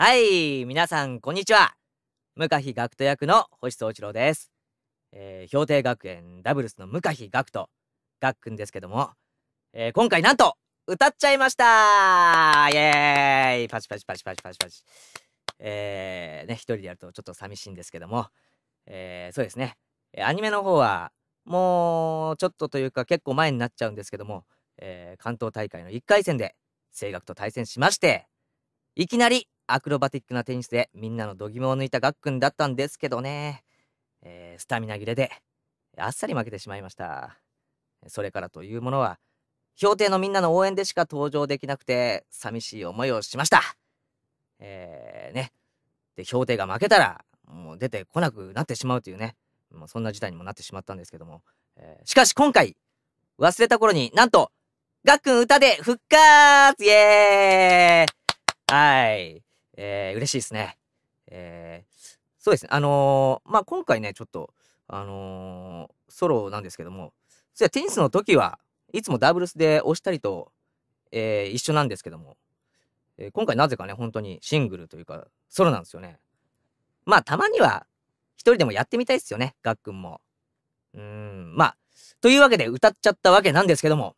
はい、皆さん、こんにちは。ムカヒ学徒役の星総一郎です。えー、氷定学園ダブルスのムカヒ学徒、学くんですけども、えー、今回なんと、歌っちゃいましたイエーイパチパチパチパチパチパチ。えー、ね、一人でやるとちょっと寂しいんですけども、えー、そうですね。アニメの方は、もう、ちょっとというか結構前になっちゃうんですけども、えー、関東大会の1回戦で、声楽と対戦しまして、いきなりアクロバティックなテニスでみんなの度肝を抜いたがっくんだったんですけどね、えー、スタミナ切れであっさり負けてしまいましたそれからというものは評定のみんなの応援でしか登場できなくて寂しい思いをしましたえー、ねで評定が負けたらもう出てこなくなってしまうというねもうそんな事態にもなってしまったんですけども、えー、しかし今回忘れた頃になんとがっくん歌で復活イエーイ嬉しいですね。えー、そうですね。あのー、まあ、今回ね、ちょっと、あのー、ソロなんですけども、そテニスの時はいつもダブルスで押したりと、えー、一緒なんですけども、えー、今回なぜかね、本当にシングルというか、ソロなんですよね。まあ、たまには、一人でもやってみたいですよね、がっくんも。うん、まあ、というわけで歌っちゃったわけなんですけども、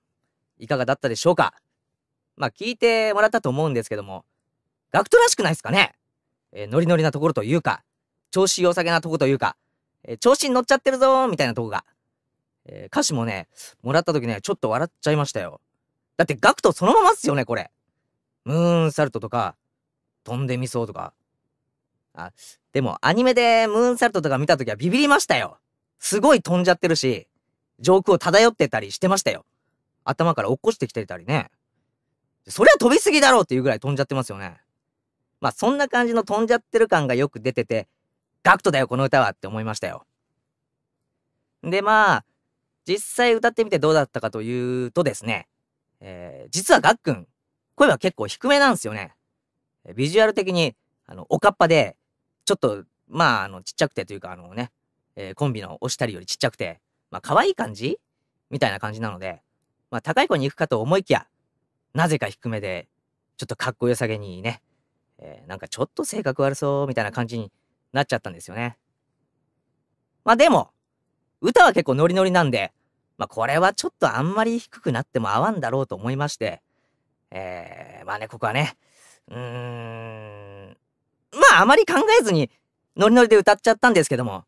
いかがだったでしょうかまあ、聞いてもらったと思うんですけども、ガクトらしくないですかねえー、ノリノリなところというか、調子良さげなとこというか、えー、調子に乗っちゃってるぞーみたいなとこが。えー、歌詞もね、もらった時ね、ちょっと笑っちゃいましたよ。だってガクトそのままっすよね、これ。ムーンサルトとか、飛んでみそうとか。あ、でもアニメでムーンサルトとか見た時はビビりましたよ。すごい飛んじゃってるし、上空を漂ってたりしてましたよ。頭から落っこちてきてたりね。そりゃ飛びすぎだろうっていうぐらい飛んじゃってますよね。まあ、そんな感じの飛んじゃってる感がよく出てて、ガクトだよ、この歌はって思いましたよ。で、まあ、実際歌ってみてどうだったかというとですね、えー、実はガックン、声は結構低めなんですよね。ビジュアル的に、あの、おかっぱで、ちょっと、まあ、あの、ちっちゃくてというか、あのね、えー、コンビの押したりよりちっちゃくて、まあ、可愛い感じみたいな感じなので、まあ、高い子に行くかと思いきや、なぜか低めで、ちょっとかっこよさげにね、えー、なんかちょっと性格悪そうみたいな感じになっちゃったんですよね。まあでも、歌は結構ノリノリなんで、まあこれはちょっとあんまり低くなっても合わんだろうと思いまして、えー、まあね、ここはね、うーん、まああまり考えずにノリノリで歌っちゃったんですけども、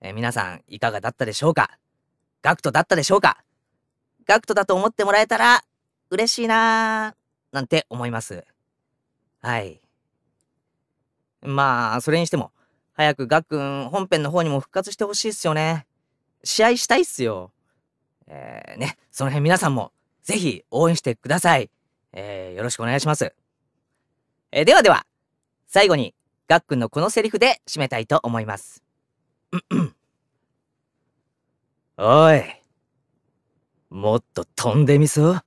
えー、皆さんいかがだったでしょうかガクトだったでしょうかガクトだと思ってもらえたら嬉しいなーなんて思います。はい。まあ、それにしても、早くガックン本編の方にも復活してほしいっすよね。試合したいっすよ。えー、ね、その辺皆さんも、ぜひ応援してください。えー、よろしくお願いします。えー、ではでは、最後に、ガックンのこのセリフで締めたいと思います。おい、もっと飛んでみそう